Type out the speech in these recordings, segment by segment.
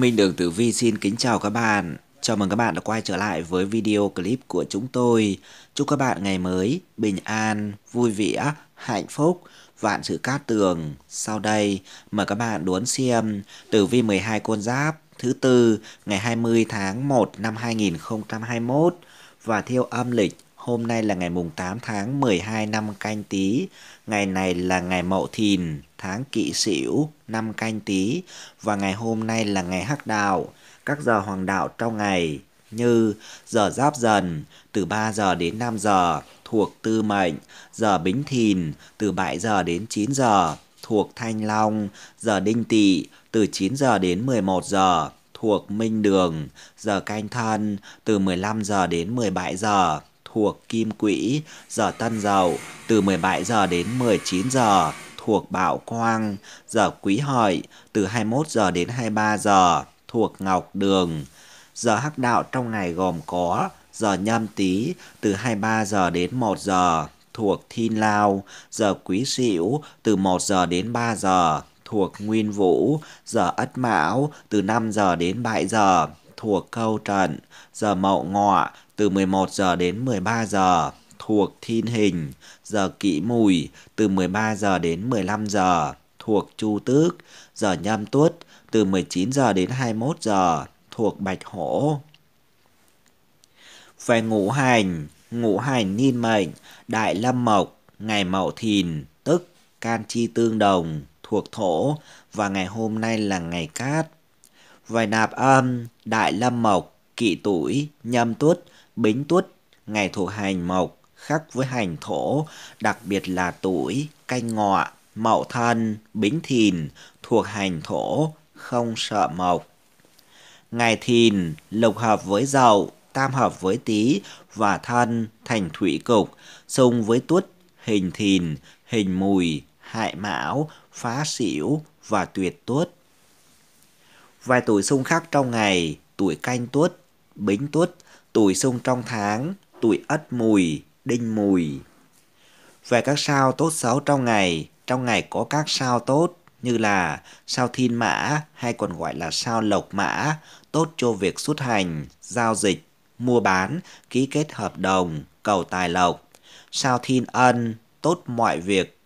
Minh Đường Tử Vi xin kính chào các bạn. Chào mừng các bạn đã quay trở lại với video clip của chúng tôi. Chúc các bạn ngày mới bình an, vui vẻ, hạnh phúc, vạn sự cát tường. Sau đây, mời các bạn đón xem Tử Vi 12 con giáp thứ tư ngày 20 tháng 1 năm 2021 và theo âm lịch Hôm nay là ngày mùng 8 tháng 12 năm canh tý ngày này là ngày Mậu Thìn, tháng Kỵ Sửu, năm canh tý và ngày hôm nay là ngày Hắc Đạo, các giờ hoàng đạo trong ngày như giờ Giáp Dần từ 3 giờ đến 5 giờ thuộc Tư Mệnh, giờ Bính Thìn từ 7 giờ đến 9 giờ thuộc Thanh Long, giờ Đinh Tỵ từ 9 giờ đến 11 giờ thuộc Minh Đường, giờ Canh Thân từ 15 giờ đến 17 giờ thuộc Kim Quỹ, giờ Tân Dậu từ 17 giờ đến 19 giờ thuộc Bảo Quang, giờ Quý Hợi từ 21 giờ đến 23 giờ thuộc Ngọc Đường. Giờ Hắc Đạo trong ngày gồm có giờ Nhâm Tý từ 23 giờ đến 1 giờ thuộc Thiên Lao, giờ Quý Sửu từ 1 giờ đến 3 giờ thuộc Nguyên Vũ, giờ Ất Mão từ 5 giờ đến 7 giờ thuộc Câu Trận, giờ Mậu Ngọ từ 11 giờ đến 13 giờ thuộc thiên hình, giờ kỷ mùi từ 13 giờ đến 15 giờ thuộc chu tước, giờ nhâm tuất từ 19 giờ đến 21 giờ thuộc bạch hổ. Về ngũ hành, ngũ hành niên mệnh, đại lâm mộc, ngày mậu thìn, tức can chi tương đồng, thuộc thổ và ngày hôm nay là ngày cát. Về nạp âm, đại lâm mộc, kỵ tuổi, nhâm tuất bính tuất, ngày thuộc hành mộc, khắc với hành thổ, đặc biệt là tuổi, canh ngọ, mậu thân, bính thìn, thuộc hành thổ, không sợ mộc. Ngày thìn, lục hợp với dậu, tam hợp với tý và thân thành thủy cục, xung với tuất, hình thìn, hình mùi, hại mão, phá xỉu và tuyệt tuất. Vài tuổi xung khắc trong ngày, tuổi canh tuất, bính tuất, tuổi xung trong tháng, tuổi ất mùi, đinh mùi. Về các sao tốt xấu trong ngày, trong ngày có các sao tốt như là sao thiên mã hay còn gọi là sao lộc mã, tốt cho việc xuất hành, giao dịch, mua bán, ký kết hợp đồng, cầu tài lộc. Sao thiên ân, tốt mọi việc.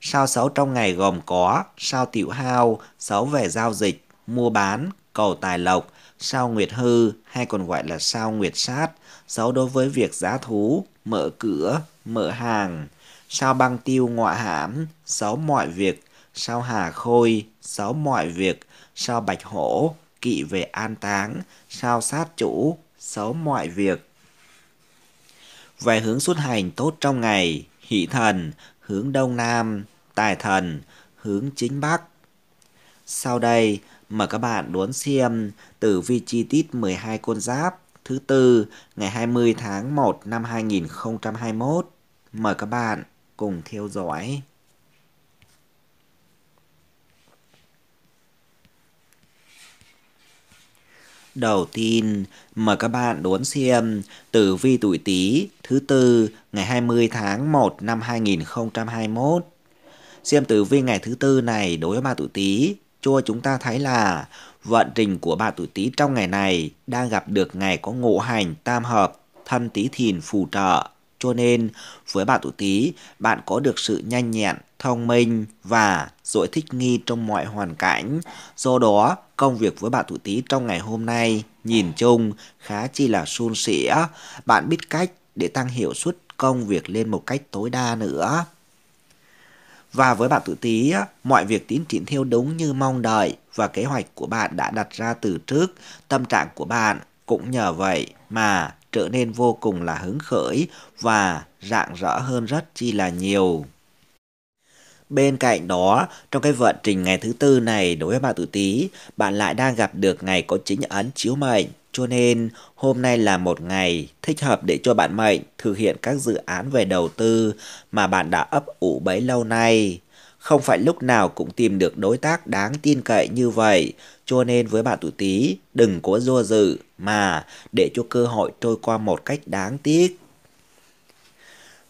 Sao xấu trong ngày gồm có sao tiểu hao, xấu về giao dịch, mua bán, cầu tài lộc, sao nguyệt hư hay còn gọi là sao nguyệt sát, xấu đối với việc giá thú, mở cửa, mở hàng, sao băng tiêu ngọa hãm, xấu mọi việc, sao hà khôi, xấu mọi việc, sao bạch hổ, kỵ về an táng, sao sát chủ, xấu mọi việc. Về hướng xuất hành tốt trong ngày, hỷ thần, hướng đông nam, tài thần, hướng chính bắc. Sau đây, Mời các bạn đón xem tử vi chi tiết 12 con giáp thứ tư ngày 20 tháng 1 năm 2021. Mời các bạn cùng theo dõi. Đầu tiên, mời các bạn đón xem tử vi tuổi Tý thứ tư ngày 20 tháng 1 năm 2021. Xem tử vi ngày thứ tư này đối với ba tuổi Tý cho chúng ta thấy là vận trình của bạn tuổi Tý trong ngày này đang gặp được ngày có ngộ hành tam hợp, thân Tý Thìn phù trợ. Cho nên, với bạn tuổi Tý, bạn có được sự nhanh nhẹn, thông minh và dội thích nghi trong mọi hoàn cảnh. Do đó, công việc với bạn tuổi Tý trong ngày hôm nay nhìn chung khá chi là suôn sẻ. Bạn biết cách để tăng hiệu suất công việc lên một cách tối đa nữa. Và với bạn tự tí, mọi việc tiến triển theo đúng như mong đợi và kế hoạch của bạn đã đặt ra từ trước, tâm trạng của bạn cũng nhờ vậy mà trở nên vô cùng là hứng khởi và rạng rỡ hơn rất chi là nhiều. Bên cạnh đó, trong cái vận trình ngày thứ tư này đối với bạn tự tí, bạn lại đang gặp được ngày có chính ấn chiếu mệnh cho nên, hôm nay là một ngày thích hợp để cho bạn Mệnh thực hiện các dự án về đầu tư mà bạn đã ấp ủ bấy lâu nay. Không phải lúc nào cũng tìm được đối tác đáng tin cậy như vậy, cho nên với bạn tuổi Tý, đừng có do dự mà để cho cơ hội trôi qua một cách đáng tiếc.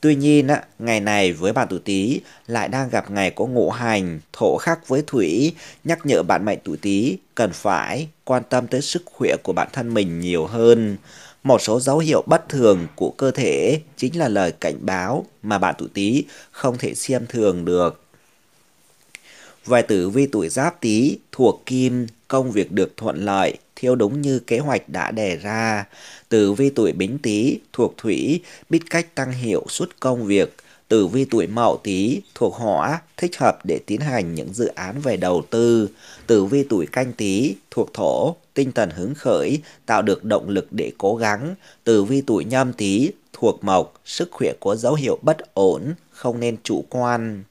Tuy nhiên, ngày này với bạn tuổi Tý lại đang gặp ngày có ngũ hành, thổ khắc với thủy, nhắc nhở bạn mệnh tuổi Tý cần phải quan tâm tới sức khỏe của bản thân mình nhiều hơn. Một số dấu hiệu bất thường của cơ thể chính là lời cảnh báo mà bạn tuổi Tý không thể xem thường được. Về tử vi tuổi Giáp Tý thuộc Kim, công việc được thuận lợi, theo đúng như kế hoạch đã đề ra tử vi tuổi bính tý thuộc thủy, biết cách tăng hiệu suất công việc. Tử vi tuổi mậu tý thuộc hỏa, thích hợp để tiến hành những dự án về đầu tư. Tử vi tuổi canh tý thuộc thổ, tinh thần hứng khởi, tạo được động lực để cố gắng. Tử vi tuổi nhâm tý thuộc mộc, sức khỏe có dấu hiệu bất ổn, không nên chủ quan.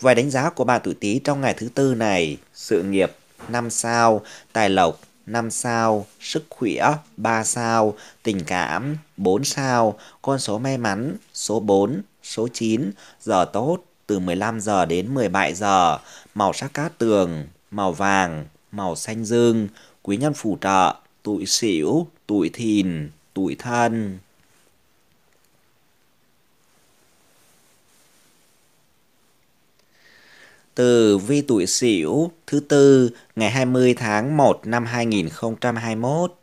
Vài đánh giá của bạn tuổi Tý trong ngày thứ tư này, sự nghiệp năm sao, tài lộc 5 sao, sức khỏe 3 sao, tình cảm 4 sao, con số may mắn số 4, số 9, giờ tốt từ 15 giờ đến 17 giờ, màu sắc cát tường, màu vàng, màu xanh dương, quý nhân phù trợ, tuổi xỉu, tuổi thìn, tuổi thân. từ vi tuổi Sửu thứ tư ngày 20 tháng 1 năm 2021.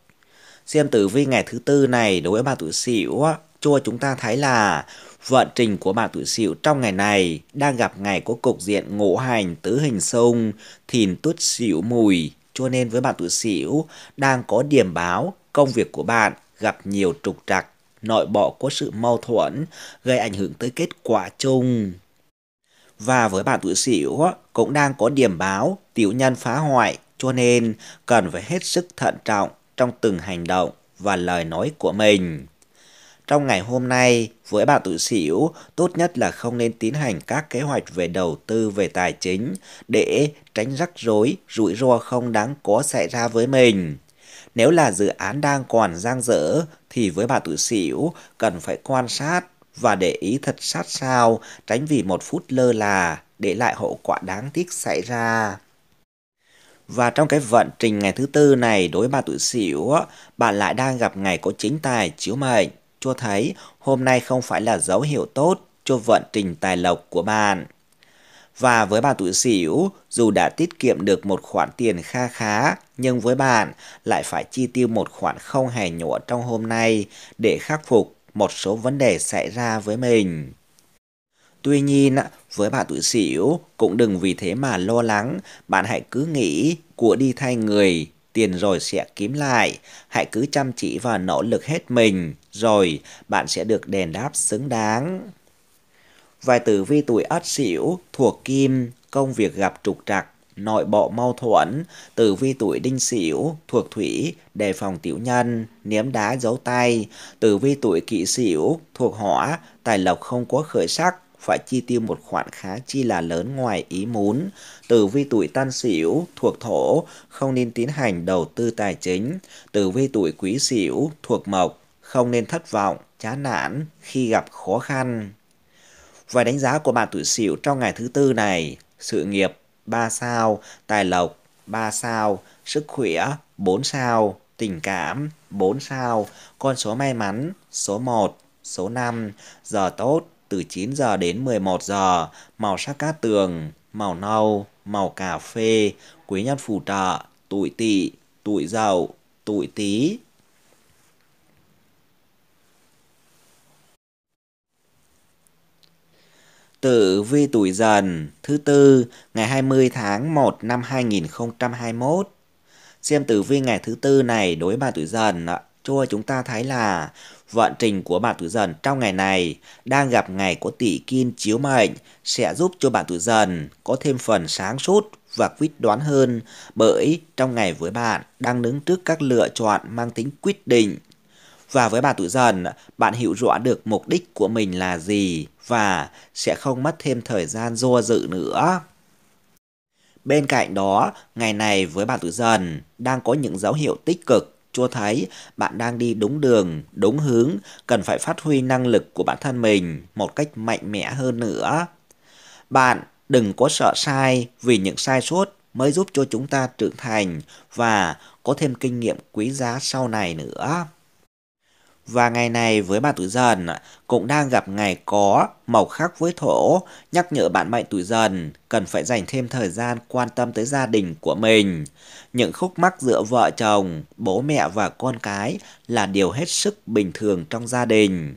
Xem tử vi ngày thứ tư này đối với bạn tuổi Sửu cho chúng ta thấy là vận trình của bạn tuổi Sửu trong ngày này đang gặp ngày có cục diện ngũ hành tứ hình xung thìn tuất Sửu mùi cho nên với bạn tuổi Sửu đang có điểm báo công việc của bạn gặp nhiều trục trặc nội bộ có sự mâu thuẫn gây ảnh hưởng tới kết quả chung và với bạn tuổi sửu cũng đang có điểm báo tiểu nhân phá hoại cho nên cần phải hết sức thận trọng trong từng hành động và lời nói của mình. Trong ngày hôm nay, với bạn tuổi sửu, tốt nhất là không nên tiến hành các kế hoạch về đầu tư về tài chính để tránh rắc rối, rủi ro không đáng có xảy ra với mình. Nếu là dự án đang còn dang dở thì với bạn tuổi sửu cần phải quan sát và để ý thật sát sao, tránh vì một phút lơ là, để lại hậu quả đáng tiếc xảy ra. Và trong cái vận trình ngày thứ tư này đối ba tuổi xỉu, bạn lại đang gặp ngày có chính tài chiếu mệnh. cho thấy hôm nay không phải là dấu hiệu tốt cho vận trình tài lộc của bạn. Và với bà tuổi xỉu, dù đã tiết kiệm được một khoản tiền kha khá, nhưng với bạn lại phải chi tiêu một khoản không hề nhỏ trong hôm nay để khắc phục một số vấn đề xảy ra với mình. Tuy nhiên, với bạn tuổi sửu cũng đừng vì thế mà lo lắng, bạn hãy cứ nghĩ của đi thay người, tiền rồi sẽ kiếm lại, hãy cứ chăm chỉ và nỗ lực hết mình, rồi bạn sẽ được đền đáp xứng đáng. Vài tử vi tuổi Ất Sửu thuộc Kim, công việc gặp trục trặc, nội bộ mâu thuẫn, tử vi tuổi đinh sửu thuộc thủy, đề phòng tiểu nhân, ném đá giấu tay, tử vi tuổi kỷ sửu thuộc hỏa, tài lộc không có khởi sắc, phải chi tiêu một khoản khá chi là lớn ngoài ý muốn. Tử vi tuổi Tân Sửu thuộc thổ, không nên tiến hành đầu tư tài chính. Tử vi tuổi Quý Sửu thuộc mộc, không nên thất vọng, chán nản khi gặp khó khăn. Và đánh giá của bạn tuổi Sửu trong ngày thứ tư này, sự nghiệp 3 sao, tài lộc 3 sao, sức khỏe 4 sao, tình cảm 4 sao, con số may mắn số 1, số 5, giờ tốt từ 9 giờ đến 11 giờ, màu sắc cát tường, màu nâu, màu cà phê, quý nhân phù trợ, tuổi tỵ, tuổi dậu, tuổi tý, tử vi tuổi dần thứ tư ngày 20 tháng 1 năm 2021. Xem tử vi ngày thứ tư này đối với bà tuổi dần ạ. Cho chúng ta thấy là vận trình của bạn tuổi dần trong ngày này đang gặp ngày có tỷ kim chiếu mệnh sẽ giúp cho bạn tuổi dần có thêm phần sáng suốt và quyết đoán hơn bởi trong ngày với bạn đang đứng trước các lựa chọn mang tính quyết định và với bà tuổi dần, bạn hiểu rõ được mục đích của mình là gì và sẽ không mất thêm thời gian do dự nữa. Bên cạnh đó, ngày này với bạn tuổi dần đang có những dấu hiệu tích cực cho thấy bạn đang đi đúng đường, đúng hướng, cần phải phát huy năng lực của bản thân mình một cách mạnh mẽ hơn nữa. Bạn đừng có sợ sai vì những sai sót mới giúp cho chúng ta trưởng thành và có thêm kinh nghiệm quý giá sau này nữa. Và ngày này với bạn tuổi dần cũng đang gặp ngày có màu khắc với thổ, nhắc nhở bạn mệnh tuổi dần cần phải dành thêm thời gian quan tâm tới gia đình của mình. Những khúc mắc giữa vợ chồng, bố mẹ và con cái là điều hết sức bình thường trong gia đình.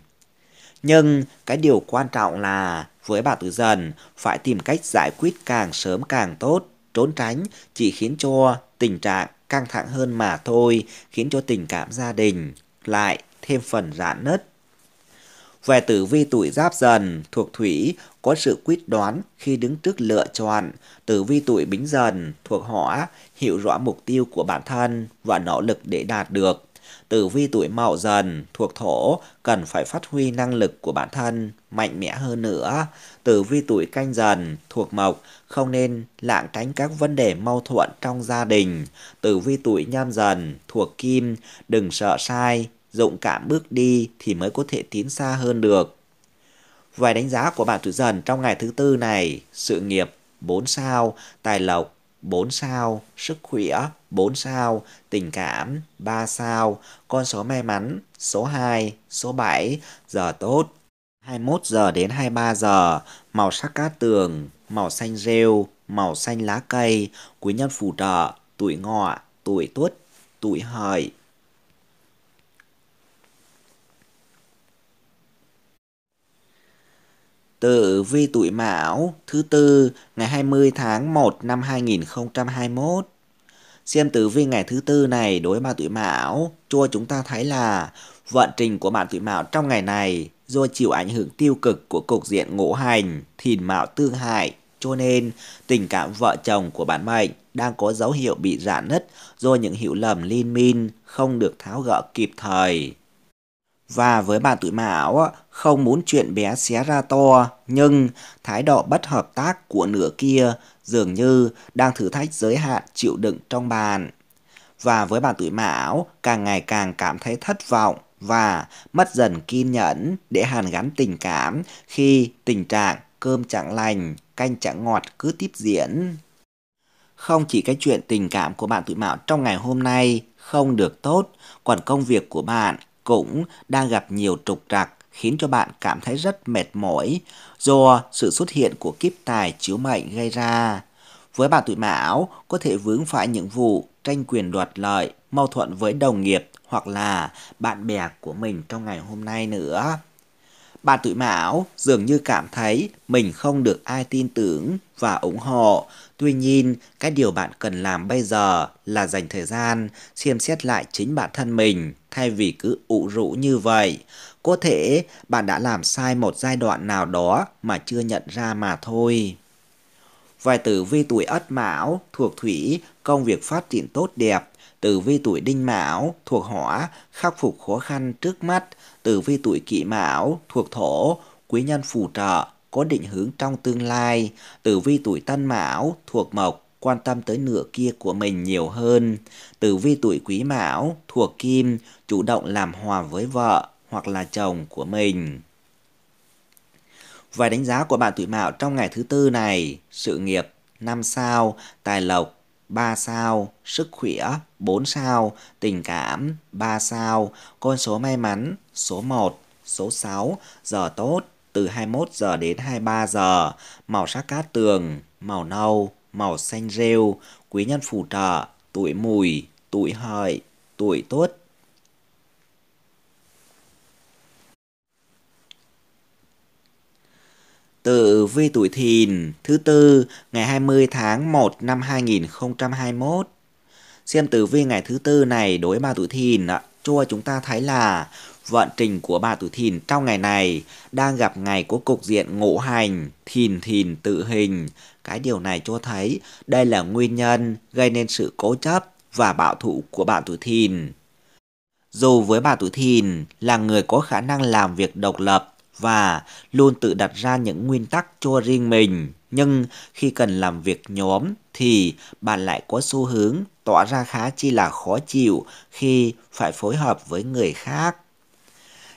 Nhưng cái điều quan trọng là với bạn tuổi dần phải tìm cách giải quyết càng sớm càng tốt, trốn tránh chỉ khiến cho tình trạng căng thẳng hơn mà thôi, khiến cho tình cảm gia đình lại thêm phần rạn nứt. Về tử vi tuổi giáp dần, thuộc thủy, có sự quyết đoán khi đứng trước lựa chọn. Tử vi tuổi bính dần, thuộc hỏa, hiểu rõ mục tiêu của bản thân và nỗ lực để đạt được. Tử vi tuổi mậu dần, thuộc thổ, cần phải phát huy năng lực của bản thân, mạnh mẽ hơn nữa. Tử vi tuổi canh dần, thuộc mộc, không nên lạng tránh các vấn đề mâu thuẫn trong gia đình. Tử vi tuổi nhâm dần, thuộc kim, đừng sợ sai, rộng cảm bước đi thì mới có thể tiến xa hơn được. Vài đánh giá của bạn tuổi dần trong ngày thứ tư này, sự nghiệp 4 sao, tài lộc 4 sao, sức khỏe 4 sao, tình cảm 3 sao, con số may mắn số 2, số 7, giờ tốt 21 giờ đến 23 giờ, màu sắc cát tường, màu xanh rêu, màu xanh lá cây, quý nhân phù trợ, tuổi ngọ, tuổi tuất, tuổi hợi. Tử vi tuổi Mão thứ tư ngày 20 tháng 1 năm 2021. Xem tử vi ngày thứ tư này đối với bạn tuổi Mão, cho chúng ta thấy là vận trình của bạn tuổi Mão trong ngày này do chịu ảnh hưởng tiêu cực của cục diện ngũ hành thìn Mão tương hại, cho nên tình cảm vợ chồng của bạn mệnh đang có dấu hiệu bị rạn nứt do những hiểu lầm liên minh không được tháo gỡ kịp thời. Và với bà tuổi mão, không muốn chuyện bé xé ra to, nhưng thái độ bất hợp tác của nửa kia dường như đang thử thách giới hạn chịu đựng trong bàn Và với bà tuổi mão, càng ngày càng cảm thấy thất vọng và mất dần kiên nhẫn để hàn gắn tình cảm khi tình trạng cơm chẳng lành, canh chẳng ngọt cứ tiếp diễn. Không chỉ cái chuyện tình cảm của bạn tuổi mão trong ngày hôm nay không được tốt, còn công việc của bạn cũng đang gặp nhiều trục trặc khiến cho bạn cảm thấy rất mệt mỏi do sự xuất hiện của kiếp tài chiếu mệnh gây ra. Với bạn tuổi mão, có thể vướng phải những vụ tranh quyền đoạt lợi, mâu thuẫn với đồng nghiệp hoặc là bạn bè của mình trong ngày hôm nay nữa. Bạn tuổi mão dường như cảm thấy mình không được ai tin tưởng và ủng hộ Tuy nhiên, cái điều bạn cần làm bây giờ là dành thời gian xem xét lại chính bản thân mình thay vì cứ ụ rũ như vậy. Có thể bạn đã làm sai một giai đoạn nào đó mà chưa nhận ra mà thôi. Vài tử vi tuổi Ất Mão thuộc Thủy, công việc phát triển tốt đẹp. Tử vi tuổi Đinh Mão thuộc Hỏa, khắc phục khó khăn trước mắt. Tử vi tuổi Kỷ Mão thuộc Thổ, quý nhân phù trợ, có định hướng trong tương lai, tử vi tuổi tân mão thuộc mộc quan tâm tới nửa kia của mình nhiều hơn. Tử vi tuổi quý mão thuộc kim chủ động làm hòa với vợ hoặc là chồng của mình. Vài đánh giá của bạn tuổi mão trong ngày thứ tư này, sự nghiệp 5 sao, tài lộc 3 sao, sức khỏe 4 sao, tình cảm 3 sao, con số may mắn số 1, số 6, giờ tốt từ 21 giờ đến 23 giờ, màu sắc cát tường, màu nâu, màu xanh rêu, quý nhân phù trợ, tuổi mùi, tuổi hợi, tuổi tuất. Tử vi tuổi thìn thứ tư ngày 20 tháng 1 năm 2021. Xem tử vi ngày thứ tư này đối với bà tuổi thìn ạ cho chúng ta thấy là vận trình của bà tuổi thìn trong ngày này đang gặp ngày của cục diện ngũ hành, thìn thìn tự hình. Cái điều này cho thấy đây là nguyên nhân gây nên sự cố chấp và bạo thụ của bạn tuổi thìn. Dù với bà tuổi thìn là người có khả năng làm việc độc lập và luôn tự đặt ra những nguyên tắc cho riêng mình, nhưng khi cần làm việc nhóm thì bạn lại có xu hướng tỏ ra khá chi là khó chịu khi phải phối hợp với người khác.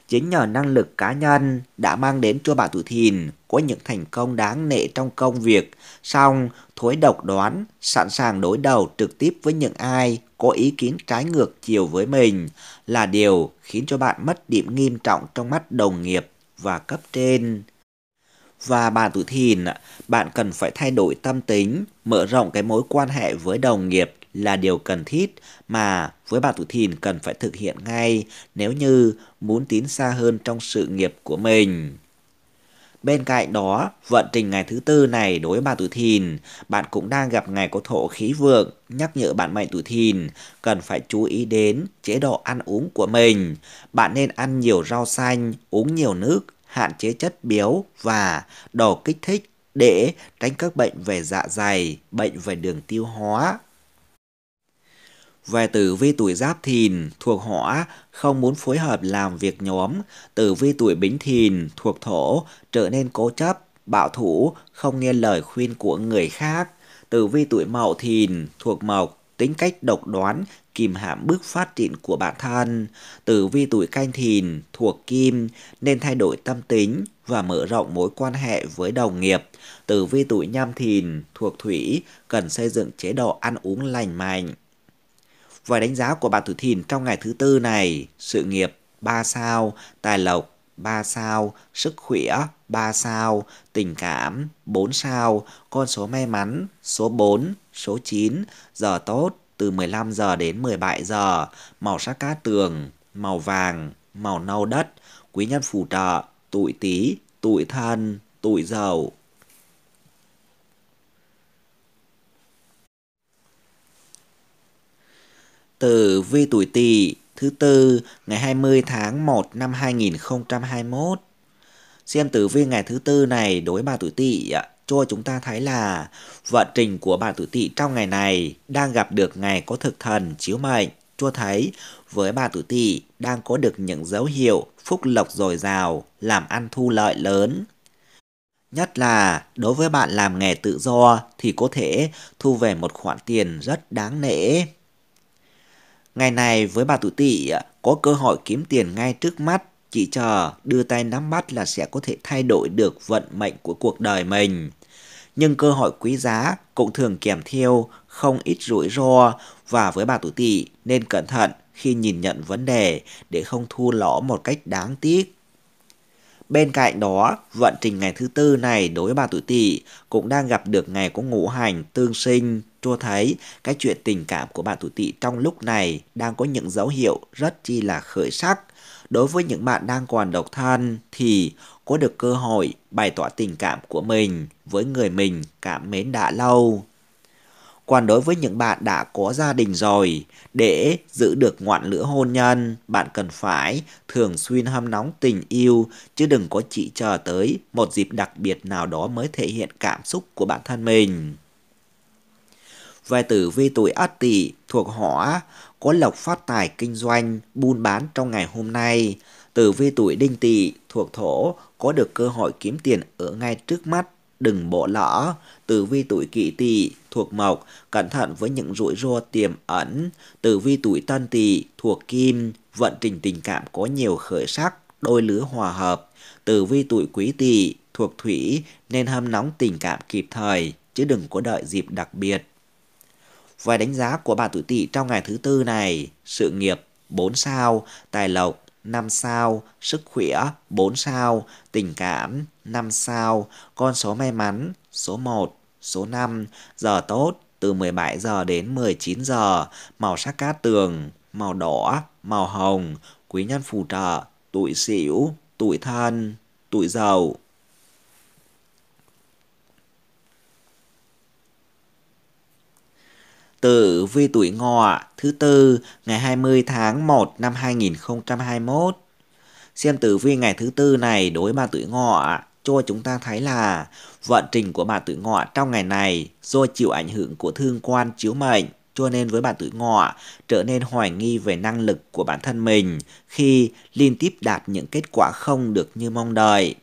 Chính nhờ năng lực cá nhân đã mang đến cho bà Thủ Thìn có những thành công đáng nể trong công việc, song thối độc đoán, sẵn sàng đối đầu trực tiếp với những ai có ý kiến trái ngược chiều với mình là điều khiến cho bạn mất điểm nghiêm trọng trong mắt đồng nghiệp và cấp trên. Và bà Tử Thìn, bạn cần phải thay đổi tâm tính, mở rộng cái mối quan hệ với đồng nghiệp là điều cần thiết mà với bà tuổi Thìn cần phải thực hiện ngay nếu như muốn tiến xa hơn trong sự nghiệp của mình. Bên cạnh đó, vận trình ngày thứ tư này đối với bà tuổi thìn, bạn cũng đang gặp ngày có thổ khí vượng, nhắc nhở bạn mệnh tuổi thìn cần phải chú ý đến chế độ ăn uống của mình. Bạn nên ăn nhiều rau xanh, uống nhiều nước, hạn chế chất béo và đồ kích thích để tránh các bệnh về dạ dày, bệnh về đường tiêu hóa, về tử vi tuổi giáp thìn thuộc hỏa không muốn phối hợp làm việc nhóm, tử vi tuổi bính thìn thuộc thổ trở nên cố chấp, bạo thủ, không nghe lời khuyên của người khác. Tử vi tuổi mậu thìn thuộc mộc tính cách độc đoán, kìm hãm bước phát triển của bản thân. Tử vi tuổi canh thìn thuộc kim nên thay đổi tâm tính và mở rộng mối quan hệ với đồng nghiệp. Tử vi tuổi nhâm thìn thuộc thủy cần xây dựng chế độ ăn uống lành mạnh. Với đánh giá của bạn tuổi thìn trong ngày thứ tư này, sự nghiệp 3 sao, tài lộc 3 sao, sức khỏe 3 sao, tình cảm 4 sao, con số may mắn số 4, số 9, giờ tốt từ 15 giờ đến 17 giờ, màu sắc cát tường, màu vàng, màu nâu đất, quý nhân phù trợ, tuổi tý, tuổi thân, tuổi dầu. tử vi tuổi Tỵ thứ tư ngày 20 tháng 1 năm 2021. Xem tử vi ngày thứ tư này đối với bà tuổi Tỵ cho chúng ta thấy là vận trình của bà tuổi Tỵ trong ngày này đang gặp được ngày có thực thần chiếu mệnh cho thấy với bà tuổi Tỵ đang có được những dấu hiệu phúc lộc dồi dào, làm ăn thu lợi lớn. Nhất là đối với bạn làm nghề tự do thì có thể thu về một khoản tiền rất đáng nể. Ngày này với bà tuổi tỵ à, có cơ hội kiếm tiền ngay trước mắt, chỉ chờ đưa tay nắm bắt là sẽ có thể thay đổi được vận mệnh của cuộc đời mình. Nhưng cơ hội quý giá cũng thường kèm theo không ít rủi ro và với bà tuổi tỵ nên cẩn thận khi nhìn nhận vấn đề để không thua lỗ một cách đáng tiếc. Bên cạnh đó, vận trình ngày thứ tư này đối với bà tuổi tỵ cũng đang gặp được ngày có ngũ hành tương sinh cho thấy cái chuyện tình cảm của bạn tuổi tỵ trong lúc này đang có những dấu hiệu rất chi là khởi sắc. Đối với những bạn đang còn độc thân thì có được cơ hội bày tỏ tình cảm của mình với người mình cảm mến đã lâu. Còn đối với những bạn đã có gia đình rồi, để giữ được ngọn lửa hôn nhân, bạn cần phải thường xuyên hâm nóng tình yêu, chứ đừng có chỉ chờ tới một dịp đặc biệt nào đó mới thể hiện cảm xúc của bản thân mình về tử vi tuổi Ất Tỵ thuộc Hỏa có lộc phát tài kinh doanh, buôn bán trong ngày hôm nay. Tử vi tuổi Đinh Tỵ thuộc Thổ có được cơ hội kiếm tiền ở ngay trước mắt, đừng bỏ lỡ. Tử vi tuổi Kỷ Tỵ thuộc Mộc, cẩn thận với những rủi ro tiềm ẩn. Tử vi tuổi Tân Tỵ thuộc Kim, vận trình tình cảm có nhiều khởi sắc, đôi lứa hòa hợp. Tử vi tuổi Quý Tỵ thuộc Thủy nên hâm nóng tình cảm kịp thời chứ đừng có đợi dịp đặc biệt. Vài đánh giá của bạn tuổi tỵ trong ngày thứ tư này, sự nghiệp 4 sao, tài lộc 5 sao, sức khỏe 4 sao, tình cảm 5 sao, con số may mắn số 1, số 5, giờ tốt từ 17 giờ đến 19 giờ, màu sắc cát tường, màu đỏ, màu hồng, quý nhân phù trợ, tuổi xỉu, tuổi thân, tuổi dầu. Tử vi tuổi ngọ thứ tư ngày 20 tháng 1 năm 2021. Xem tử vi ngày thứ tư này đối với bà tuổi ngọ cho chúng ta thấy là vận trình của bà tuổi ngọ trong ngày này do chịu ảnh hưởng của thương quan chiếu mệnh cho nên với bạn tuổi ngọ trở nên hoài nghi về năng lực của bản thân mình khi liên tiếp đạt những kết quả không được như mong đợi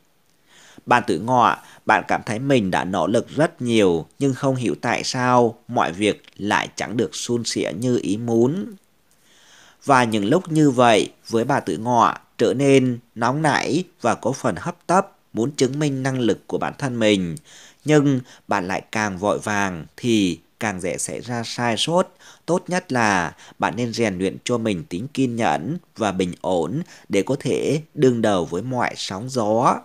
bạn tự ngọ, bạn cảm thấy mình đã nỗ lực rất nhiều nhưng không hiểu tại sao mọi việc lại chẳng được suôn sẻ như ý muốn. Và những lúc như vậy, với bà tự ngọ trở nên nóng nảy và có phần hấp tấp muốn chứng minh năng lực của bản thân mình. Nhưng bạn lại càng vội vàng thì càng dễ xảy ra sai sót. Tốt nhất là bạn nên rèn luyện cho mình tính kiên nhẫn và bình ổn để có thể đương đầu với mọi sóng gió.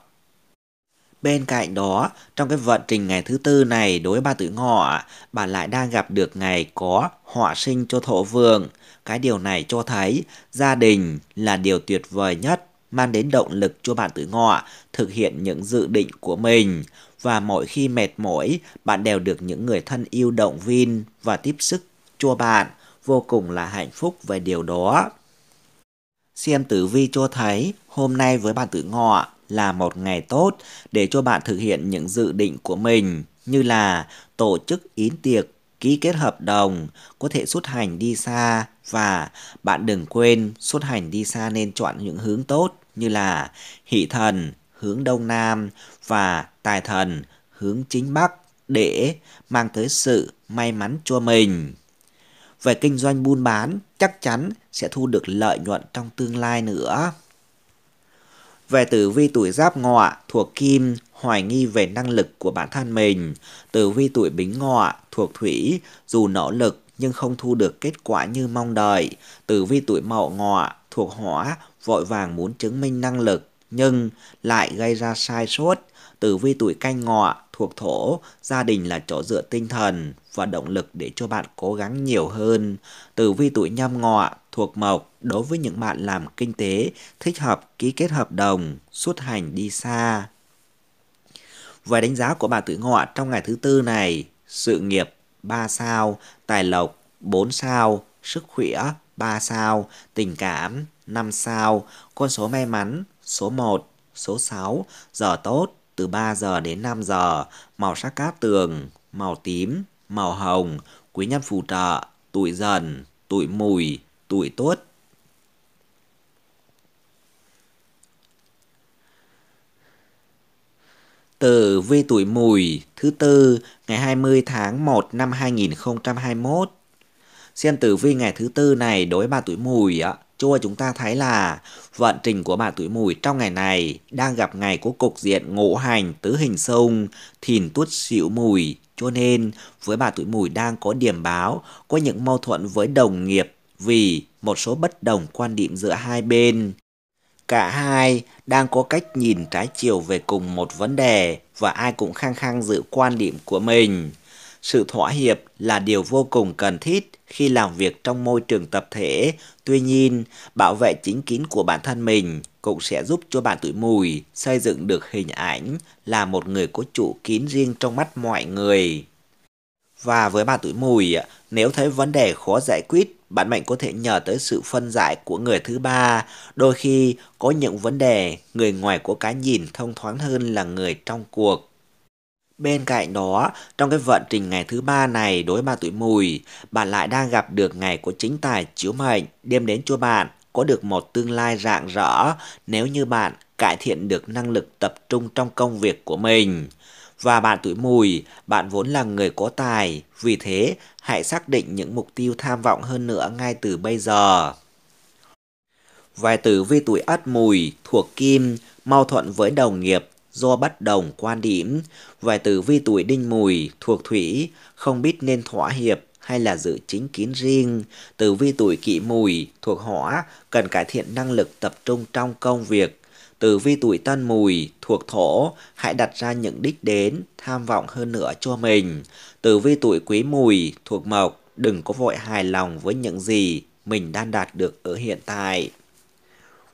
Bên cạnh đó, trong cái vận trình ngày thứ tư này đối với ba tử ngọ, bạn lại đang gặp được ngày có họa sinh cho thổ vương. Cái điều này cho thấy gia đình là điều tuyệt vời nhất mang đến động lực cho bạn tử ngọ thực hiện những dự định của mình và mỗi khi mệt mỏi bạn đều được những người thân yêu động viên và tiếp sức cho bạn vô cùng là hạnh phúc về điều đó xem tử vi cho thấy hôm nay với bạn tử ngọ là một ngày tốt để cho bạn thực hiện những dự định của mình như là tổ chức yến tiệc, ký kết hợp đồng, có thể xuất hành đi xa và bạn đừng quên xuất hành đi xa nên chọn những hướng tốt như là hỷ thần hướng đông nam và tài thần hướng chính bắc để mang tới sự may mắn cho mình. Về kinh doanh buôn bán chắc chắn sẽ thu được lợi nhuận trong tương lai nữa về tử vi tuổi giáp ngọ thuộc kim hoài nghi về năng lực của bản thân mình. Tử vi tuổi bính ngọ thuộc thủy dù nỗ lực nhưng không thu được kết quả như mong đợi. Tử vi tuổi mậu ngọ thuộc hỏa vội vàng muốn chứng minh năng lực nhưng lại gây ra sai sót. Tử vi tuổi canh ngọ thuộc thổ, gia đình là chỗ dựa tinh thần và động lực để cho bạn cố gắng nhiều hơn. Tử vi tuổi nhâm ngọ thuộc mộc, đối với những bạn làm kinh tế thích hợp ký kết hợp đồng, xuất hành đi xa. Về đánh giá của bà tuổi ngọ trong ngày thứ tư này, sự nghiệp 3 sao, tài lộc 4 sao, sức khỏe 3 sao, tình cảm 5 sao, con số may mắn số 1, số 6, giờ tốt từ 3 giờ đến 5 giờ, màu sắc cát tường, màu tím, màu hồng, quý nhân phù trợ, tuổi dần, tuổi mùi, tuổi tuất. tờ V tuổi mùi thứ tư ngày 20 tháng 1 năm 2021. Xem tử vi ngày thứ tư này đối với bà tuổi mùi á, cho chúng ta thấy là vận trình của bà tuổi mùi trong ngày này đang gặp ngày của cục diện ngũ hành tứ hình sông thìn tuất xỉu mùi cho nên với bà tuổi mùi đang có điểm báo có những mâu thuẫn với đồng nghiệp vì một số bất đồng quan điểm giữa hai bên Cả hai đang có cách nhìn trái chiều về cùng một vấn đề và ai cũng khăng khăng giữ quan điểm của mình. Sự thỏa hiệp là điều vô cùng cần thiết khi làm việc trong môi trường tập thể. Tuy nhiên, bảo vệ chính kín của bản thân mình cũng sẽ giúp cho bạn tuổi mùi xây dựng được hình ảnh là một người có chủ kín riêng trong mắt mọi người. Và với bạn tuổi mùi, nếu thấy vấn đề khó giải quyết bạn mệnh có thể nhờ tới sự phân giải của người thứ ba. Đôi khi có những vấn đề người ngoài của cái nhìn thông thoáng hơn là người trong cuộc. Bên cạnh đó, trong cái vận trình ngày thứ ba này đối ba tuổi mùi, bạn lại đang gặp được ngày của chính tài chiếu mệnh, đem đến cho bạn có được một tương lai rạng rỡ nếu như bạn cải thiện được năng lực tập trung trong công việc của mình và bạn tuổi mùi, bạn vốn là người có tài, vì thế hãy xác định những mục tiêu tham vọng hơn nữa ngay từ bây giờ. Vài tử vi tuổi ất mùi thuộc kim, mâu thuẫn với đồng nghiệp do bất đồng quan điểm. Vài tử vi tuổi đinh mùi thuộc thủy, không biết nên thỏa hiệp hay là giữ chính kiến riêng. Tử vi tuổi kỷ mùi thuộc hỏa cần cải thiện năng lực tập trung trong công việc Tử vi tuổi tân mùi thuộc thổ, hãy đặt ra những đích đến, tham vọng hơn nữa cho mình. Tử vi tuổi quý mùi thuộc mộc, đừng có vội hài lòng với những gì mình đang đạt được ở hiện tại.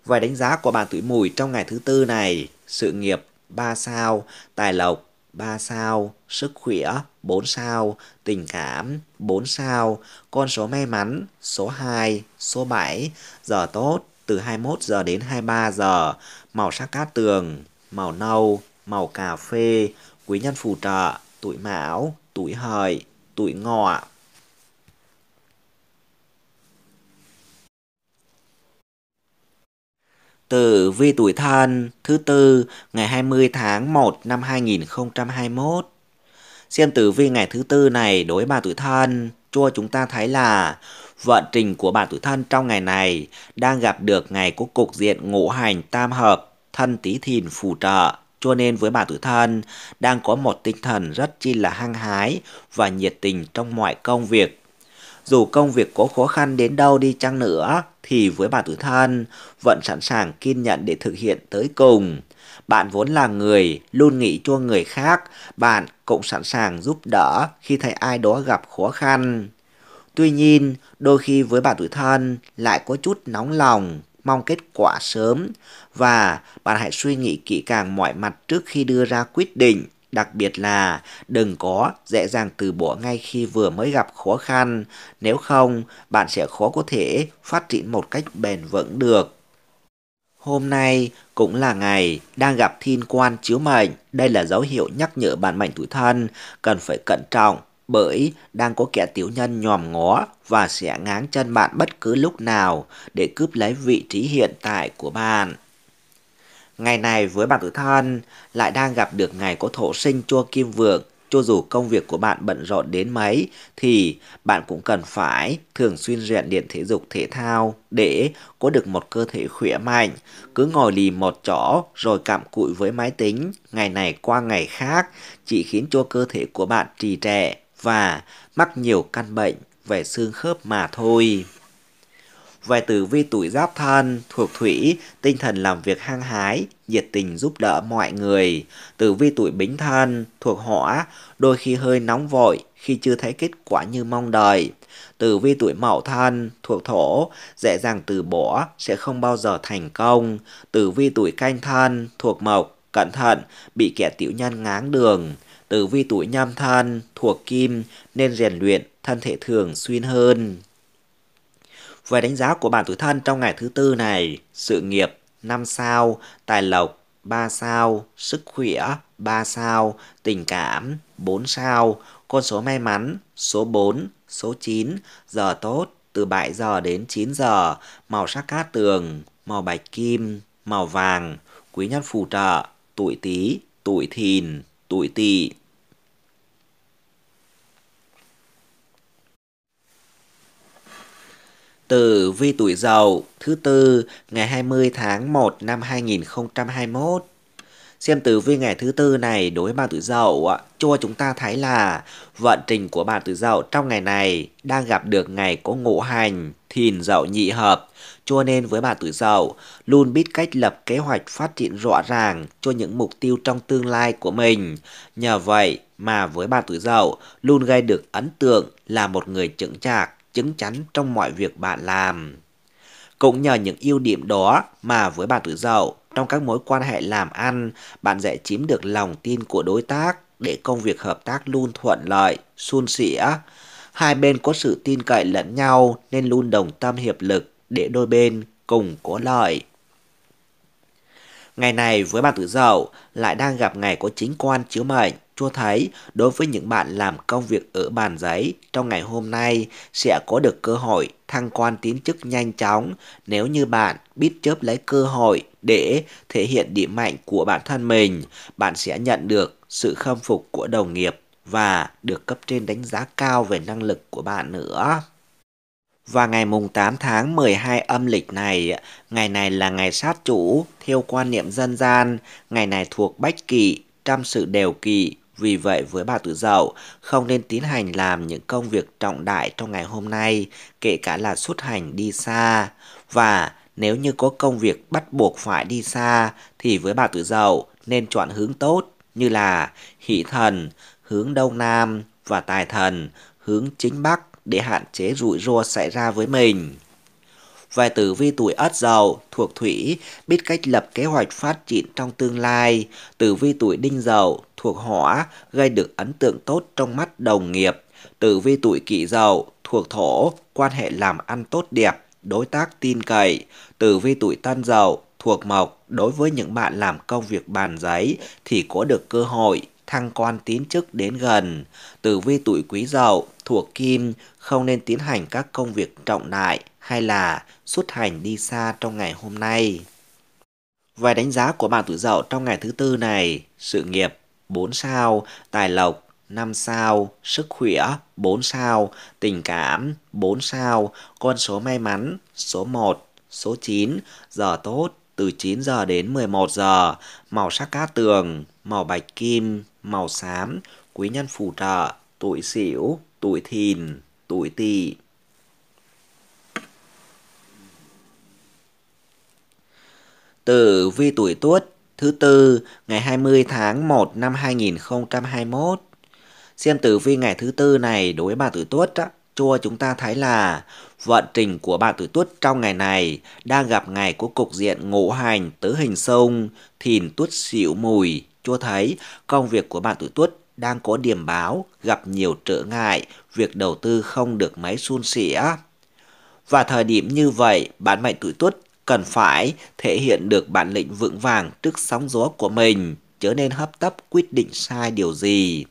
Vài đánh giá của bạn tuổi mùi trong ngày thứ tư này, sự nghiệp 3 sao, tài lộc 3 sao, sức khỏe 4 sao, tình cảm 4 sao, con số may mắn số 2, số 7, giờ tốt từ 21 giờ đến 23 giờ, màu sắc cát tường, màu nâu, màu cà phê, quý nhân phù trợ, tuổi mão, tuổi hợi, tuổi ngọ. Tử vi tuổi thân thứ tư ngày 20 tháng 1 năm 2021. Xem tử vi ngày thứ tư này đối với bà tuổi thân, cho chúng ta thấy là vận trình của bản tuổi thân trong ngày này đang gặp được ngày có cục diện ngũ hành tam hợp, thân tí thìn phù trợ. Cho nên với bản tuổi thân đang có một tinh thần rất chi là hăng hái và nhiệt tình trong mọi công việc. Dù công việc có khó khăn đến đâu đi chăng nữa thì với bản tuổi thân vẫn sẵn sàng kiên nhẫn để thực hiện tới cùng. Bạn vốn là người luôn nghĩ cho người khác, bạn cũng sẵn sàng giúp đỡ khi thấy ai đó gặp khó khăn. Tuy nhiên, đôi khi với bạn tuổi thân lại có chút nóng lòng, mong kết quả sớm và bạn hãy suy nghĩ kỹ càng mọi mặt trước khi đưa ra quyết định. Đặc biệt là đừng có dễ dàng từ bỏ ngay khi vừa mới gặp khó khăn, nếu không bạn sẽ khó có thể phát triển một cách bền vững được. Hôm nay cũng là ngày đang gặp thiên quan chiếu mệnh, đây là dấu hiệu nhắc nhở bạn mệnh tuổi thân cần phải cẩn trọng bởi đang có kẻ tiểu nhân nhòm ngó và sẽ ngáng chân bạn bất cứ lúc nào để cướp lấy vị trí hiện tại của bạn. Ngày này với bạn tự thân lại đang gặp được ngày có thổ sinh cho kim vượng, cho dù công việc của bạn bận rộn đến mấy thì bạn cũng cần phải thường xuyên rèn luyện thể dục thể thao để có được một cơ thể khỏe mạnh. Cứ ngồi lì một chỗ rồi cạm cụi với máy tính ngày này qua ngày khác chỉ khiến cho cơ thể của bạn trì trệ và mắc nhiều căn bệnh về xương khớp mà thôi. Về tử vi tuổi giáp thân, thuộc thủy, tinh thần làm việc hăng hái, nhiệt tình giúp đỡ mọi người. Tử vi tuổi bính thân, thuộc hỏa, đôi khi hơi nóng vội khi chưa thấy kết quả như mong đợi. Tử vi tuổi mậu thân, thuộc thổ, dễ dàng từ bỏ, sẽ không bao giờ thành công. Tử vi tuổi canh thân, thuộc mộc, cẩn thận, bị kẻ tiểu nhân ngáng đường. Tử vi tuổi nhâm thân thuộc kim nên rèn luyện, thân thể thường xuyên hơn. Về đánh giá của bản tuổi thân trong ngày thứ tư này, sự nghiệp 5 sao, tài lộc 3 sao, sức khỏe 3 sao, tình cảm 4 sao, con số may mắn số 4, số 9, giờ tốt từ 7 giờ đến 9 giờ, màu sắc cát tường, màu bạch kim, màu vàng, quý nhân phù trợ, tuổi tí, tuổi thìn tuổi tỵ. Tử vi tuổi dậu thứ tư ngày 20 tháng 1 năm 2021. Xem tử vi ngày thứ tư này đối với bạn tuổi dậu cho chúng ta thấy là vận trình của bạn tuổi dậu trong ngày này đang gặp được ngày có ngũ hành thìn dậu nhị hợp cho nên với bạn tuổi dậu, luôn biết cách lập kế hoạch phát triển rõ ràng cho những mục tiêu trong tương lai của mình. Nhờ vậy mà với bạn tuổi dậu, luôn gây được ấn tượng là một người chững chạc, chứng chắn trong mọi việc bạn làm. Cũng nhờ những ưu điểm đó mà với bạn tuổi dậu, trong các mối quan hệ làm ăn, bạn dễ chiếm được lòng tin của đối tác để công việc hợp tác luôn thuận lợi, suôn sẻ. Hai bên có sự tin cậy lẫn nhau nên luôn đồng tâm hiệp lực để đôi bên cùng có lợi. Ngày này với bạn tử dậu lại đang gặp ngày có chính quan chiếu mệnh, Chúa thấy đối với những bạn làm công việc ở bàn giấy trong ngày hôm nay sẽ có được cơ hội thăng quan tiến chức nhanh chóng nếu như bạn biết chớp lấy cơ hội để thể hiện điểm mạnh của bản thân mình, bạn sẽ nhận được sự khâm phục của đồng nghiệp và được cấp trên đánh giá cao về năng lực của bạn nữa. Và ngày mùng 8 tháng 12 âm lịch này, ngày này là ngày sát chủ, theo quan niệm dân gian, ngày này thuộc bách kỷ trăm sự đều kỳ vì vậy với bà tử dậu, không nên tiến hành làm những công việc trọng đại trong ngày hôm nay, kể cả là xuất hành đi xa. Và nếu như có công việc bắt buộc phải đi xa, thì với bà tử dậu nên chọn hướng tốt như là hỷ thần, hướng đông nam và tài thần, hướng chính bắc để hạn chế rủi ro xảy ra với mình. Về tử vi tuổi Ất Dậu thuộc Thủy biết cách lập kế hoạch phát triển trong tương lai, tử vi tuổi Đinh Dậu thuộc Hỏa gây được ấn tượng tốt trong mắt đồng nghiệp, tử vi tuổi Kỷ Dậu thuộc Thổ quan hệ làm ăn tốt đẹp, đối tác tin cậy, tử vi tuổi Tân Dậu thuộc Mộc đối với những bạn làm công việc bàn giấy thì có được cơ hội thăng quan tiến chức đến gần. Tử vi tuổi quý dậu thuộc kim không nên tiến hành các công việc trọng đại hay là xuất hành đi xa trong ngày hôm nay. Vài đánh giá của bạn tuổi dậu trong ngày thứ tư này, sự nghiệp 4 sao, tài lộc 5 sao, sức khỏe 4 sao, tình cảm 4 sao, con số may mắn số 1, số 9, giờ tốt từ 9 giờ đến 11 giờ, màu sắc cát tường, màu bạch kim, màu xám, quý nhân phù trợ, tuổi sửu, tuổi thìn, tuổi tỵ. Tử vi tuổi Tuất thứ tư ngày 20 tháng 1 năm 2021. Xem tử vi ngày thứ tư này đối với bà tuổi Tuất á, cho chúng ta thấy là vận trình của bạn tuổi Tuất trong ngày này đang gặp ngày của cục diện ngũ hành tứ hình sông thìn Tuất xỉu mùi cho thấy công việc của bạn tuổi tuất đang có điểm báo gặp nhiều trở ngại, việc đầu tư không được mấy suôn sẻ. Và thời điểm như vậy, bạn mệnh tuổi tuất cần phải thể hiện được bản lĩnh vững vàng trước sóng gió của mình, chớ nên hấp tấp quyết định sai điều gì.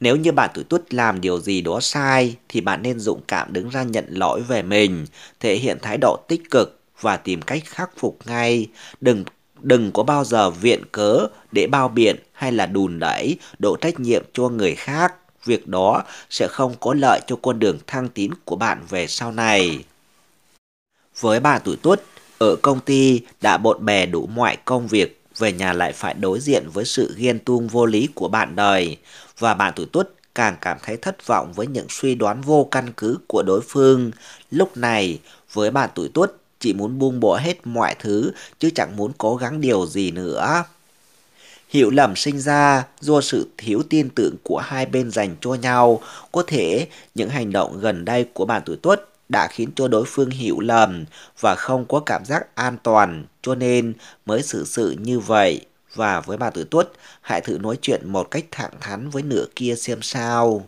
Nếu như bạn tuổi tuất làm điều gì đó sai thì bạn nên dũng cảm đứng ra nhận lỗi về mình, thể hiện thái độ tích cực và tìm cách khắc phục ngay, đừng đừng có bao giờ viện cớ để bao biện hay là đùn đẩy độ trách nhiệm cho người khác việc đó sẽ không có lợi cho con đường thăng tín của bạn về sau này với bà tuổi tuất ở công ty đã bộn bè đủ mọi công việc về nhà lại phải đối diện với sự ghen tuông vô lý của bạn đời và bạn tuổi tuất càng cảm thấy thất vọng với những suy đoán vô căn cứ của đối phương lúc này với bà tuổi tuất Chị muốn buông bỏ hết mọi thứ chứ chẳng muốn cố gắng điều gì nữa. Hiểu lầm sinh ra do sự thiếu tin tưởng của hai bên dành cho nhau. Có thể những hành động gần đây của bạn tuổi tuất đã khiến cho đối phương hiểu lầm và không có cảm giác an toàn cho nên mới xử sự như vậy. Và với bà tuổi tuất, hãy thử nói chuyện một cách thẳng thắn với nửa kia xem sao.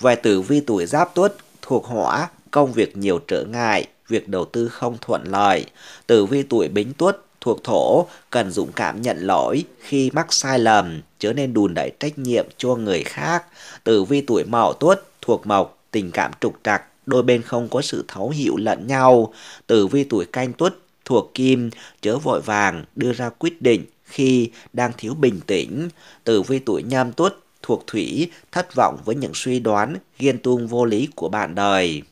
Về tử vi tuổi giáp tuất, thuộc hỏa, công việc nhiều trở ngại, việc đầu tư không thuận lợi. Tử vi tuổi bính tuất thuộc thổ cần dũng cảm nhận lỗi khi mắc sai lầm, chớ nên đùn đẩy trách nhiệm cho người khác. Tử vi tuổi mậu tuất thuộc mộc, tình cảm trục trặc, đôi bên không có sự thấu hiểu lẫn nhau. Tử vi tuổi canh tuất thuộc kim, chớ vội vàng đưa ra quyết định khi đang thiếu bình tĩnh. Tử vi tuổi nhâm tuất thuộc thủy, thất vọng với những suy đoán, ghen tuông vô lý của bạn đời.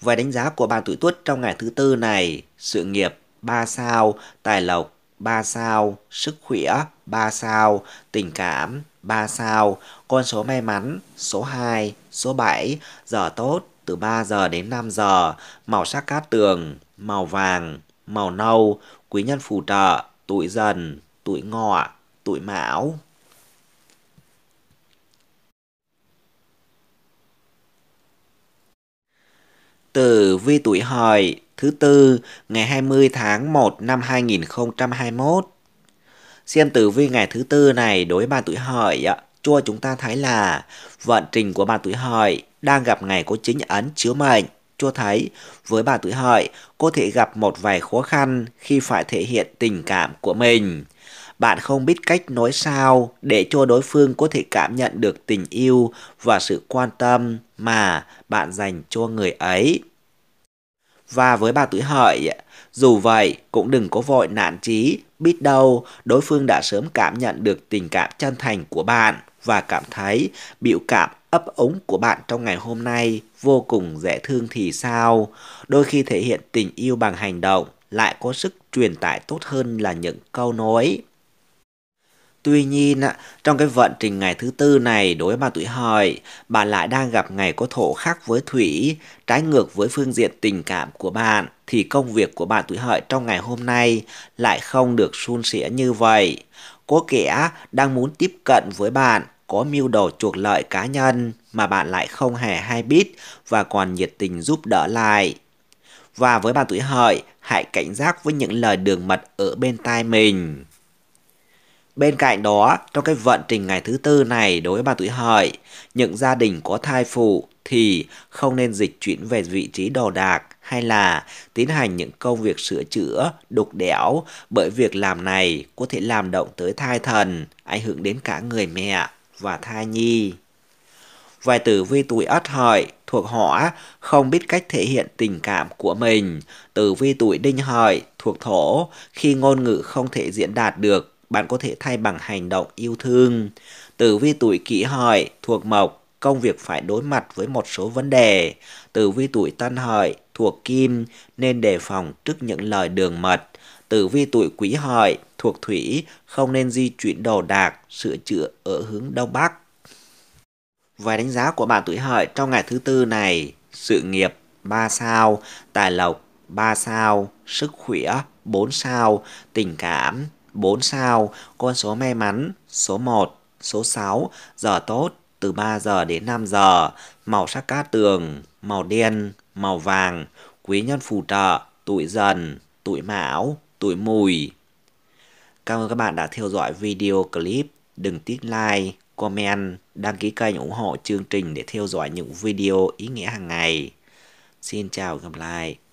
Về đánh giá của bà tuổi tuất trong ngày thứ tư này, sự nghiệp 3 sao, tài lộc 3 sao, sức khỏe 3 sao, tình cảm 3 sao, con số may mắn số 2, số 7, giờ tốt từ 3 giờ đến 5 giờ, màu sắc cát tường, màu vàng, màu nâu, quý nhân phù trợ, tuổi dần, tuổi ngọ, tuổi mão. tử vi tuổi hợi thứ tư ngày 20 tháng 1 năm 2021. Xem tử vi ngày thứ tư này đối với bạn tuổi hợi ạ, cho chúng ta thấy là vận trình của bạn tuổi hợi đang gặp ngày có chính ấn chiếu mệnh cho thấy với bạn tuổi hợi có thể gặp một vài khó khăn khi phải thể hiện tình cảm của mình bạn không biết cách nói sao để cho đối phương có thể cảm nhận được tình yêu và sự quan tâm mà bạn dành cho người ấy và với bà tuổi hợi. Dù vậy, cũng đừng có vội nản chí, biết đâu đối phương đã sớm cảm nhận được tình cảm chân thành của bạn và cảm thấy biểu cảm ấp ống của bạn trong ngày hôm nay vô cùng dễ thương thì sao. Đôi khi thể hiện tình yêu bằng hành động lại có sức truyền tải tốt hơn là những câu nói. Tuy nhiên, trong cái vận trình ngày thứ tư này đối với bà tuổi hợi, bà lại đang gặp ngày có thổ khắc với thủy, trái ngược với phương diện tình cảm của bạn, thì công việc của bạn tuổi hợi trong ngày hôm nay lại không được suôn sẻ như vậy. Có kẻ đang muốn tiếp cận với bạn, có mưu đồ chuộc lợi cá nhân mà bạn lại không hề hay biết và còn nhiệt tình giúp đỡ lại. Và với bà tuổi hợi, hãy cảnh giác với những lời đường mật ở bên tai mình. Bên cạnh đó, trong cái vận trình ngày thứ tư này đối với bà tuổi hợi, những gia đình có thai phụ thì không nên dịch chuyển về vị trí đồ đạc hay là tiến hành những công việc sửa chữa, đục đẽo bởi việc làm này có thể làm động tới thai thần, ảnh hưởng đến cả người mẹ và thai nhi. Vài tử vi tuổi ất hợi thuộc hỏa không biết cách thể hiện tình cảm của mình. Tử vi tuổi đinh hợi thuộc thổ khi ngôn ngữ không thể diễn đạt được bạn có thể thay bằng hành động yêu thương. Tử vi tuổi kỷ hợi thuộc mộc, công việc phải đối mặt với một số vấn đề. Tử vi tuổi tân hợi thuộc kim nên đề phòng trước những lời đường mật. Tử vi tuổi quý hợi thuộc thủy không nên di chuyển đồ đạc, sửa chữa ở hướng đông bắc. Vài đánh giá của bạn tuổi hợi trong ngày thứ tư này, sự nghiệp 3 sao, tài lộc 3 sao, sức khỏe 4 sao, tình cảm 4 sao, con số may mắn, số 1, số 6, giờ tốt, từ 3 giờ đến 5 giờ, màu sắc cát tường, màu đen, màu vàng, quý nhân phù trợ, tuổi dần, tuổi mão, tuổi mùi. Cảm ơn các bạn đã theo dõi video clip. Đừng tiếc like, comment, đăng ký kênh ủng hộ chương trình để theo dõi những video ý nghĩa hàng ngày. Xin chào và gặp lại.